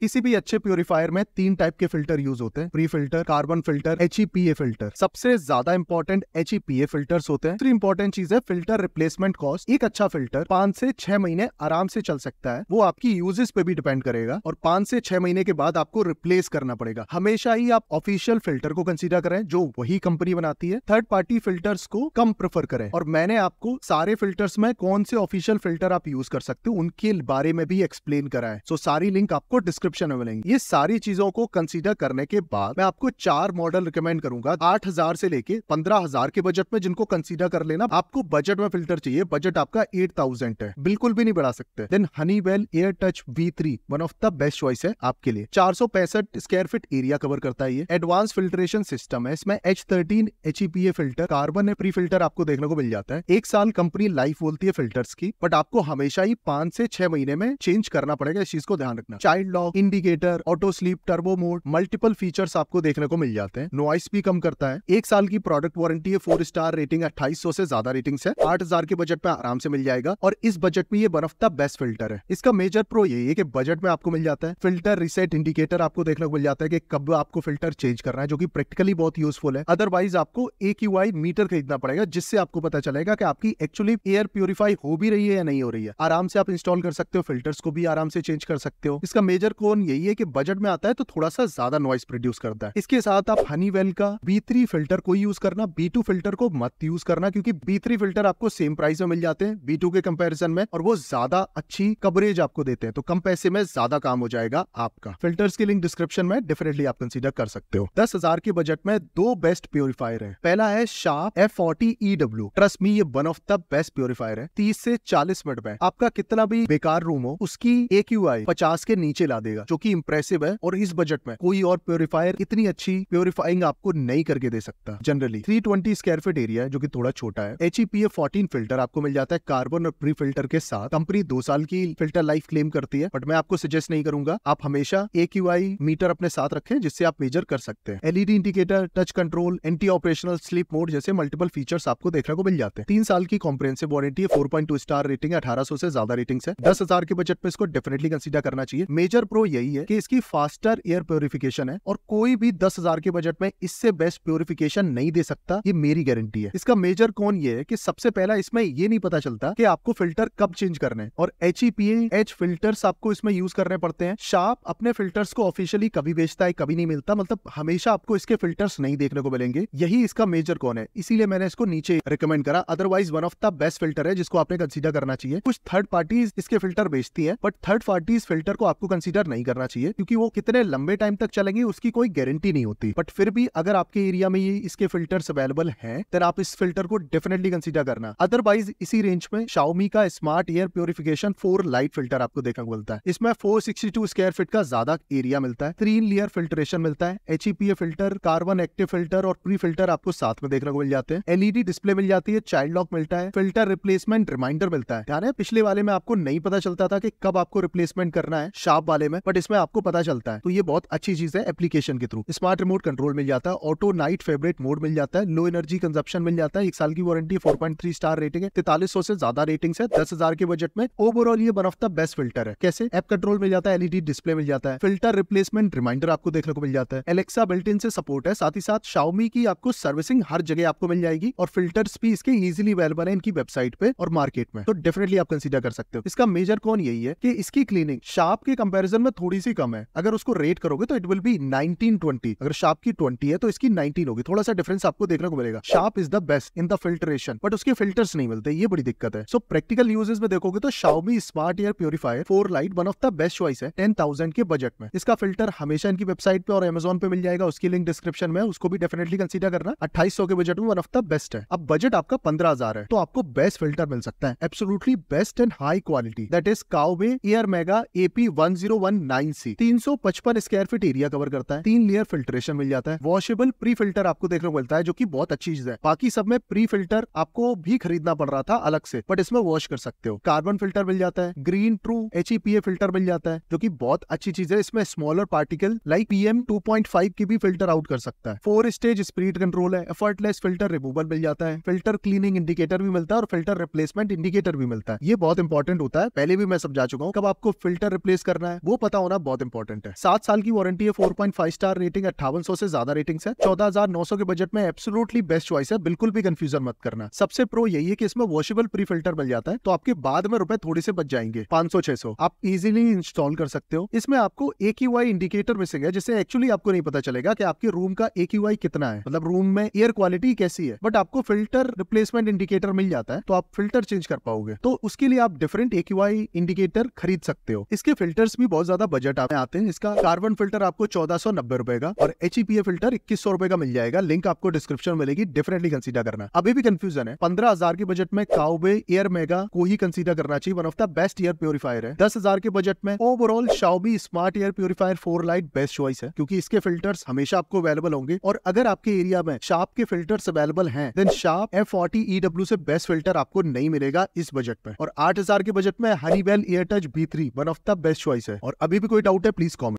किसी भी अच्छे प्योरीफायर में तीन टाइप के फिल्टर यूज होते हैं pre filter carbon filter H filter सबसे ज्यादा इंपॉर्टेंट एच फिल्टर्स होते हैं दूसरी इंपॉर्टेंट चीज है फिल्टर रिप्लेसमेंट कॉस्ट एक अच्छा फिल्टर पांच से छह महीने आराम से चल सकता है वो आपकी यूजेस पे भी डिपेंड करेगा और पांच से छह महीने के बाद आपको रिप्लेस करना पड़ेगा हमेशा ही आप ऑफिशियल फिल्टर को कंसिडर करें जो वही कंपनी बनाती है थर्ड पार्टी फिल्टर्स को कम प्रेफर करें और मैंने आपको सारे फिल्टर्स में कौन से ऑफिशियल फिल्टर आप यूज कर सकते हो उनके बारे में भी एक्सप्लेन करा है सो सारी लिंक आपको डिस्क डिस्क्रिप्शन में मिलेंगे ये सारी चीजों को कंसीडर करने के बाद मैं आपको चार मॉडल रिकमेंड करूंगा आठ हजार से लेके पंद्रह हजार के बजट में जिनको कंसीडर कर लेना आपको बजट में फिल्टर चाहिए बजट आपका एट थाउजेंड है बिल्कुल भी नहीं बढ़ा सकते then well air touch V three one of the best choice है आपके लिए चार सौ पैंसठ स्क्वायर फीट एरिया कवर करता है ये एडवांस फिल्ट्रेशन सिस्टम है इसमें H thirteen H E P A filter carbon pre filter आपको देखने को मिल जाता है एक साल कंपनी लाइफ बोलती है फिल्टर्स की बट आपको हमेशा ही पांच से छह महीने में चेंज करना पड़ेगा इस चीज को ध्यान रखना child lock lock indicator auto sleep turbo mode multiple features आपको देखने को मिल जाते हैं नॉइस भी कम करता है एक साल की प्रोडक्ट वारंटी है फोर स्टार रेटिंग अट्ठाईस से ज्यादा रेटिंग है आठ के बजट में आराम से मिल जाएगा और इस बजट में ये वन बेस्ट फिल्टर है इसका मेजर प्रो यही है कि बजट में आपको मिल जाता है फिल्टर रिसेट इंडिकेटर आपको देखने को मिल जाता है कि कब आपको फिल्टर चेंज करना है जो कि प्रैक्टिकली बहुत यूजफुल है अदरवाइज आपको एक मीटर खरीदना पड़ेगा जिससे आपको पता चलेगा कि आपकी एक्चुअली एयर प्योरीफाई हो भी रही है या नहीं हो रही है आराम से आप इंस्टॉल कर सकते हो फिल्टर्स को भी आराम से चेंज कर सकते हो इसका मेजर कॉन यही है कि बजट में आता है तो थोड़ा सा ज्यादा नॉइस प्रोड्यूस करता है इसके साथ आप वेल का बी फिल्टर को यूज करना बी फिल्टर को मत यूज करना क्योंकि बी फिल्टर आपको सेम प्राइस में मिल जाते हैं बी के कंपेरिजन में और वो ज्यादा अच्छी कवरेज आपको देते हैं तो कम पैसे में ज्यादा काम हो जाएगा आपका फिल्टर्स की लिंक डिस्क्रिप्शन में डेफिनेटली आप कंसिडर कर सकते हो दस हजार के बजट में दो बेस्ट प्योरीफायर है पहला है Sharp F forty E W trust me ये one of the best purifier है तीस से चालीस मिनट में आपका कितना भी बेकार रूम हो उसकी ए क्यू आई पचास के नीचे ला दे देगा जो की इम्प्रेसिव है और इस बजट में कोई और प्योरीफायर इतनी अच्छी प्योरीफाइंग आपको नहीं करके दे सकता generally three twenty square feet area जो की थोड़ा छोटा है एच ईपीए फोर्टीन फिल्टर आपको मिल जाता है कार्बन और प्री फिल्टर के साथ कंपनी दो साल की फिल्टर लाइफ क्लेम करती है बट मैं आपको सजेस्ट नहीं करूंगा आप हमेशा ए क्यू आई मीटर अपने साथ रखें जिससे आप मेजर कर सकते हैं LED indicator touch control anti operational sleep mode जैसे मल्टीपल फीचर्स आपको देखने को मिल जाते हैं तीन साल की कॉम्प्रेंसिव वारंटी है four point two star rating है अठारह से ज्यादा रेटिंग है दस हजार के बजट में इसको डेफिनेटली कंसिडर करना चाहिए मेजर प्रो प्रो यही है कि इसकी फास्टर एयर प्योरिफिकेशन है और कोई भी दस हजार के बजट में इससे बेस्ट प्योरिफिकेशन नहीं दे सकता ये मेरी गारंटी है इसका मेजर कौन ये है कि सबसे पहला इसमें ये नहीं पता चलता कि आपको फिल्टर कब चेंज करने और H E P H filter आपको इसमें यूज करने पड़ते हैं शार्प अपने फिल्टर्स को ऑफिशियली कभी बेचता है कभी नहीं मिलता मतलब हमेशा आपको इसके फिल्टर्स नहीं देखने को मिलेंगे यही इसका मेजर कौन है इसीलिए मैंने इसको नीचे रिकमेंड करा otherwise one of the best filter है जिसको आपने कंसिडर करना चाहिए कुछ थर्ड पार्टीज इसके फिल्टर बेचती है बट थर्ड पार्टीज फिल्टर को आपको कंसिडर कंसिडर नहीं करना चाहिए क्योंकि वो कितने लंबे टाइम तक चलेंगे उसकी कोई गारंटी नहीं होती बट फिर भी अगर आपके एरिया में ये इसके फिल्टर अवेलेबल है देन आप इस फिल्टर को डेफिनेटली कंसिडर करना अदरवाइज इसी रेंज में शाओमी का smart air purification four lite filter आपको देखने को मिलता है इसमें four sixty two square feet का ज्यादा एरिया मिलता है थ्री लेयर फिल्ट्रेशन मिलता है H filter carbon active filter और प्री फिल्टर आपको साथ में देखने को मिल जाते हैं एलईडी डिस्प्ले e मिल जाती है चाइल्ड लॉक मिलता है फिल्टर रिप्लेसमेंट रिमाइंडर मिलता है है पिछले वाले में आपको नहीं पता चलता था कि कब आपको रिप्लेसमेंट करना है शार्प वाले में बट इसमें आपको पता चलता है तो ये बहुत अच्छी चीज है एप्लीकेशन के थ्रू स्मार्ट रिमोट कंट्रोल मिल जाता है ऑटो नाइट फेवरेट मोड मिल जाता है लो एनर्जी कंजप्शन मिल जाता है एक साल की वारंटी फोर स्टार रेटिंग है तैतालीस से ज्यादा रेटिंग है दस के बजट में ओवरऑल ये one of the best filter है कैसे एप कंट्रोल मिल जाता है एलईडी डिस्प्ले मिल जाता है फिल्टर रिप्लेसमेंट रिमाइंडर आपको देखने को मिल जाता है एलेक्सा बिल्ट इन से सपोर्ट है साथ ही साथ शाओमी की आपको सर्विसिंग हर जगह आपको मिल जाएगी और फिल्टर्स भी इसके इजीली अवेलेबल है इनकी वेबसाइट पे और मार्केट में तो डेफिनेटली आप कंसीडर कर सकते हो इसका मेजर कौन यही है कि इसकी क्लीनिंग शार्प के कंपेरिजन कंपैरिजन में थोड़ी सी कम है अगर उसको रेट करोगे तो इट विल बी 1920 अगर शार्प की 20 है तो इसकी 19 होगी थोड़ा सा डिफरेंस आपको देखने को मिलेगा Sharp is the best in the filtration but उसके फिल्टर्स नहीं मिलते ये बड़ी दिक्कत है सो प्रैक्टिकल यूजेस में देखोगे तो Xiaomi smart air purifier four lite one of the best choice है टेन थाउजेंड के बजट में इसका फिल्टर हमेशा इनकी वेबसाइट पे और एमेजोन पे मिल जाएगा उसकी लिंक डिस्क्रिप्शन में उसको भी डेफिनेटली कंसिडर करना अट्ठाईस के बजट में वन ऑफ द बेस्ट है अब बजट आपका पंद्रह है तो आपको बेस्ट फिल्टर मिल सकता है absolutely best and high quality that is Coway air mega AP one zero one तीन सौ पचपन स्क्वायर फीट एरिया कवर करता है तीन लेयर फिल्ट्रेशन मिल जाता है वॉशेबल प्री फिल्टर आपको देखने को मिलता है जो की बहुत अच्छी चीज है बाकी सब में प्री फिल्टर आपको भी खरीदना पड़ रहा था अलग से बट इसमें वॉश कर सकते हो कार्बन फिल्टर मिल जाता है ग्रीन ट्रू एच फिल्टर मिल जाता है जो की बहुत अच्छी चीज है इसमें smaller particle like PM two की भी फिल्टर आउट कर सकता है फोर स्टेज स्पीड कंट्रोल है एफर्टलेस फिल्टर रिमूवल मिल जाता है फिल्टर क्लीनिंग इंडिकेटर भी मिलता है और फिल्टर रिप्लेसमेंट इंडिकेटर भी मिलता है ये बहुत इंपॉर्टेंट होता है पहले भी मैं समझा चुका हूँ कब आपको फिल्टर रिप्लेस करना है वो पता होना बहुत इंपॉर्टेंट है सात साल की वारंटी है four point five star rating अट्ठावन सौ से ज्यादा रेटिंग है चौदह हजार नौ सौ के बजट में एब्सोलूटली बेस्ट चॉइस है बिल्कुल भी कंफ्यूजन मत करना सबसे प्रो यही है कि इसमें वॉशेबल प्री फिल्टर मिल जाता है तो आपके बाद में रुपए थोड़े से बच जाएंगे पांच सौ छह सौ आप इजिली इंस्टॉल कर सकते हो इसमें आपको एक ही वाई इंडिकेटर मिसिंग है जिससे एक्चुअली आपको नहीं पता चलेगा की आपके रूम का एक ही वाई कितना है मतलब रूम में एयर क्वालिटी कैसी है बट आपको फिल्टर रिप्लेसमेंट इंडिकेटर मिल जाता है तो आप फिल्टर चेंज कर पाओगे तो उसके लिए आप डिफरेंट एक ही वाई इंडिकेटर खरीद सकते हो इसके फिल्टर्स भी बहुत ज्यादा बजट आते हैं इसका कार्बन फिल्टर आपको चौदह सौ नब्बे रुपए का और एच फिल्टर e इक्कीस सौ रुपए का मिल जाएगा लिंक आपको डिस्क्रिप्शन मिलेगी डेफिनेटली कंसीडर करना अभी भी कंफ्यूजन है पंद्रह हजार के बजट में काउबे एयर मेगा को ही कंसीडर करना चाहिए one of the best air purifier है दस हजार के बजट में ओवरऑल शाओबी smart air purifier four lite best choice है क्योंकि इसके फिल्टर हमेशा आपको अवेलेबल होंगे और अगर आपके एरिया में शार्प के फिल्टर अवेलेबल है then Sharp F forty E W से बेस्ट फिल्टर आपको नहीं मिलेगा इस बजट में और आठ हजार के बजट में Honeywell air touch B three one of the best choice है और अभी भी कोई डाउट है प्लीज कॉमेंट